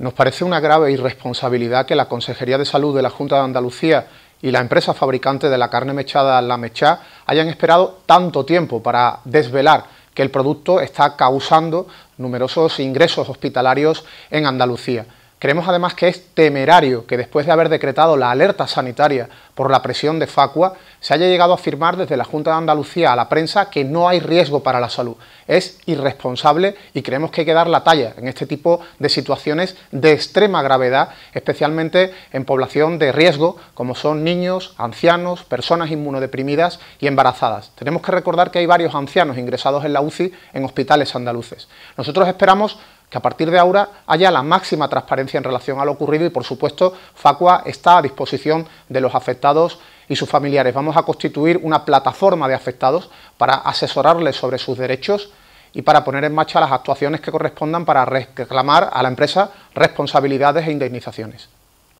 Nos parece una grave irresponsabilidad que la Consejería de Salud de la Junta de Andalucía y la empresa fabricante de la carne mechada La Mechá hayan esperado tanto tiempo para desvelar que el producto está causando numerosos ingresos hospitalarios en Andalucía. Creemos además que es temerario que después de haber decretado la alerta sanitaria por la presión de Facua, se haya llegado a afirmar desde la Junta de Andalucía a la prensa que no hay riesgo para la salud. Es irresponsable y creemos que hay que dar la talla en este tipo de situaciones de extrema gravedad, especialmente en población de riesgo como son niños, ancianos, personas inmunodeprimidas y embarazadas. Tenemos que recordar que hay varios ancianos ingresados en la UCI en hospitales andaluces. Nosotros esperamos que a partir de ahora haya la máxima transparencia en relación a lo ocurrido y por supuesto Facua está a disposición de los afectados y sus familiares. Vamos a constituir una plataforma de afectados para asesorarles sobre sus derechos y para poner en marcha las actuaciones que correspondan para reclamar a la empresa responsabilidades e indemnizaciones.